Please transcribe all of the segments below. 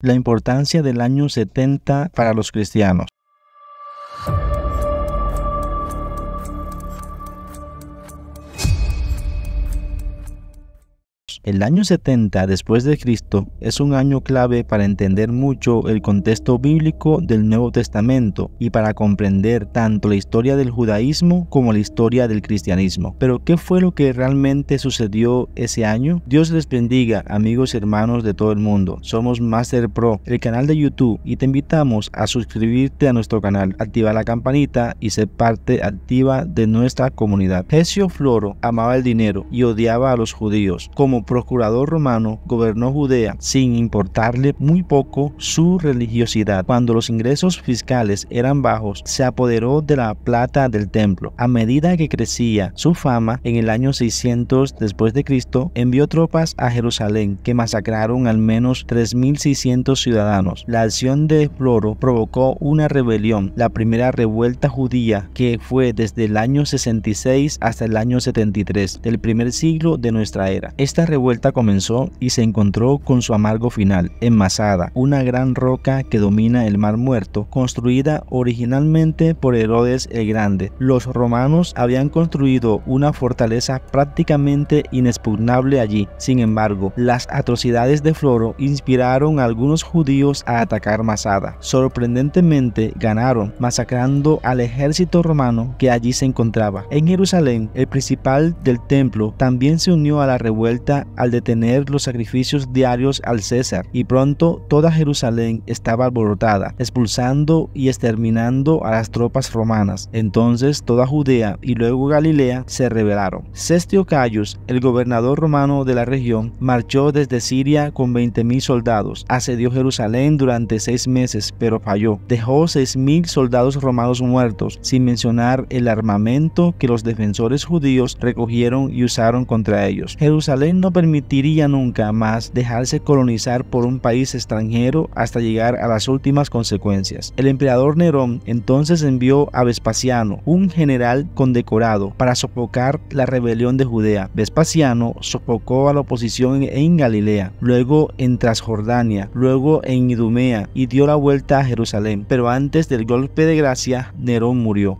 la importancia del año 70 para los cristianos. El año 70 después de Cristo es un año clave para entender mucho el contexto bíblico del Nuevo Testamento y para comprender tanto la historia del judaísmo como la historia del cristianismo. Pero ¿qué fue lo que realmente sucedió ese año? Dios les bendiga, amigos y hermanos de todo el mundo. Somos Master Pro, el canal de YouTube y te invitamos a suscribirte a nuestro canal, activar la campanita y ser parte activa de nuestra comunidad. Hesio Floro amaba el dinero y odiaba a los judíos. Como pro procurador romano gobernó Judea sin importarle muy poco su religiosidad. Cuando los ingresos fiscales eran bajos, se apoderó de la plata del templo. A medida que crecía su fama, en el año 600 después de Cristo, envió tropas a Jerusalén que masacraron al menos 3.600 ciudadanos. La acción de Floro provocó una rebelión, la primera revuelta judía que fue desde el año 66 hasta el año 73 del primer siglo de nuestra era. Esta vuelta comenzó y se encontró con su amargo final, en Masada, una gran roca que domina el Mar Muerto, construida originalmente por Herodes el Grande. Los romanos habían construido una fortaleza prácticamente inexpugnable allí. Sin embargo, las atrocidades de Floro inspiraron a algunos judíos a atacar Masada. Sorprendentemente, ganaron, masacrando al ejército romano que allí se encontraba. En Jerusalén, el principal del templo también se unió a la revuelta al detener los sacrificios diarios al César, y pronto toda Jerusalén estaba alborotada, expulsando y exterminando a las tropas romanas. Entonces toda Judea y luego Galilea se rebelaron. Cestio Cayus, el gobernador romano de la región, marchó desde Siria con 20.000 soldados, asedió Jerusalén durante seis meses, pero falló. Dejó 6.000 soldados romanos muertos, sin mencionar el armamento que los defensores judíos recogieron y usaron contra ellos. Jerusalén no permitió permitiría nunca más dejarse colonizar por un país extranjero hasta llegar a las últimas consecuencias. El emperador Nerón entonces envió a Vespasiano, un general condecorado, para sofocar la rebelión de Judea. Vespasiano sofocó a la oposición en Galilea, luego en Transjordania, luego en Idumea y dio la vuelta a Jerusalén. Pero antes del golpe de gracia, Nerón murió.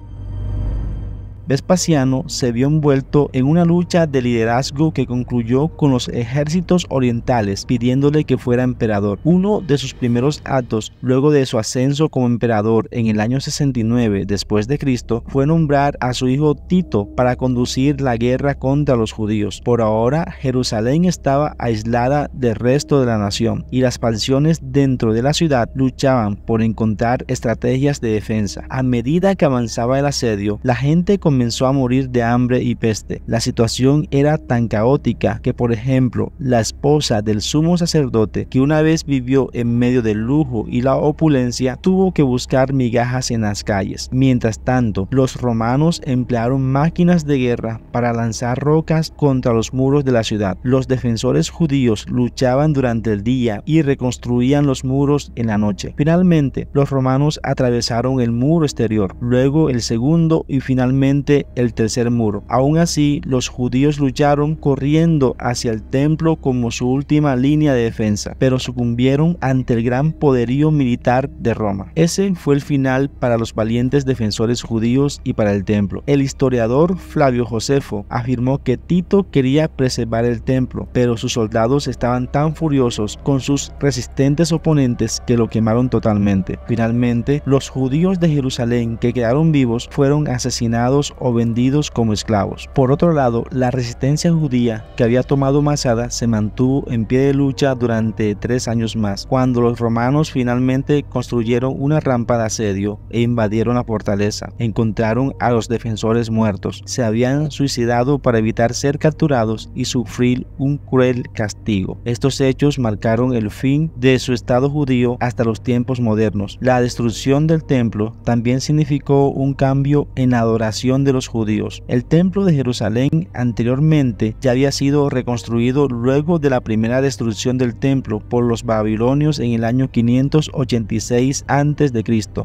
Vespasiano se vio envuelto en una lucha de liderazgo que concluyó con los ejércitos orientales pidiéndole que fuera emperador. Uno de sus primeros actos luego de su ascenso como emperador en el año 69 después de Cristo fue nombrar a su hijo Tito para conducir la guerra contra los judíos. Por ahora Jerusalén estaba aislada del resto de la nación y las pasiones dentro de la ciudad luchaban por encontrar estrategias de defensa. A medida que avanzaba el asedio, la gente comenzó comenzó a morir de hambre y peste. La situación era tan caótica que, por ejemplo, la esposa del sumo sacerdote, que una vez vivió en medio del lujo y la opulencia, tuvo que buscar migajas en las calles. Mientras tanto, los romanos emplearon máquinas de guerra para lanzar rocas contra los muros de la ciudad. Los defensores judíos luchaban durante el día y reconstruían los muros en la noche. Finalmente, los romanos atravesaron el muro exterior, luego el segundo y finalmente el tercer muro. Aún así, los judíos lucharon corriendo hacia el templo como su última línea de defensa, pero sucumbieron ante el gran poderío militar de Roma. Ese fue el final para los valientes defensores judíos y para el templo. El historiador Flavio Josefo afirmó que Tito quería preservar el templo, pero sus soldados estaban tan furiosos con sus resistentes oponentes que lo quemaron totalmente. Finalmente, los judíos de Jerusalén que quedaron vivos fueron asesinados o vendidos como esclavos. Por otro lado, la resistencia judía que había tomado Masada se mantuvo en pie de lucha durante tres años más, cuando los romanos finalmente construyeron una rampa de asedio e invadieron la fortaleza. Encontraron a los defensores muertos, se habían suicidado para evitar ser capturados y sufrir un cruel castigo. Estos hechos marcaron el fin de su estado judío hasta los tiempos modernos. La destrucción del templo también significó un cambio en adoración de los judíos. El templo de Jerusalén anteriormente ya había sido reconstruido luego de la primera destrucción del templo por los babilonios en el año 586 a.C.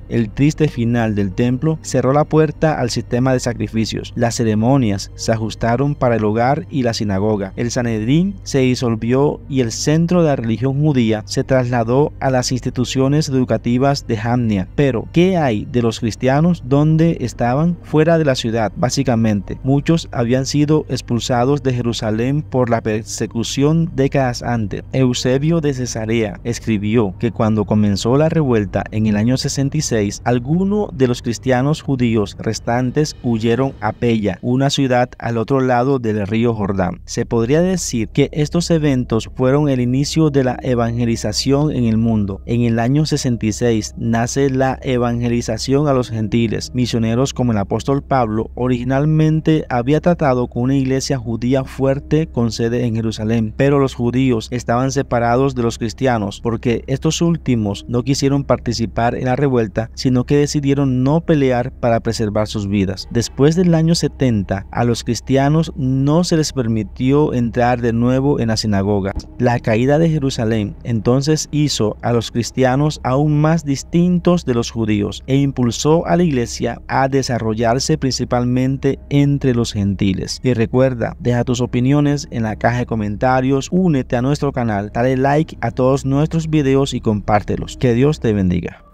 El triste final del templo cerró la puerta al sistema de sacrificios. Las ceremonias se ajustaron para el hogar y la sinagoga. El Sanedrín se disolvió y el centro de la religión judía se trasladó a las instituciones educativas de Hamnia. Pero, ¿qué hay de los cristianos donde estaban fuera de la ciudad, básicamente. Muchos habían sido expulsados de Jerusalén por la persecución décadas antes. Eusebio de Cesarea escribió que cuando comenzó la revuelta en el año 66, algunos de los cristianos judíos restantes huyeron a Pella, una ciudad al otro lado del río Jordán. Se podría decir que estos eventos fueron el inicio de la evangelización en el mundo. En el año 66 nace la evangelización a los gentiles. Misioneros como el apóstol Pablo originalmente había tratado con una iglesia judía fuerte con sede en Jerusalén, pero los judíos estaban separados de los cristianos porque estos últimos no quisieron participar en la revuelta, sino que decidieron no pelear para preservar sus vidas. Después del año 70, a los cristianos no se les permitió entrar de nuevo en las sinagogas. La caída de Jerusalén entonces hizo a los cristianos aún más distintos de los judíos e impulsó a la iglesia a desarrollarse principalmente principalmente entre los gentiles. Y recuerda, deja tus opiniones en la caja de comentarios, únete a nuestro canal, dale like a todos nuestros videos y compártelos. Que Dios te bendiga.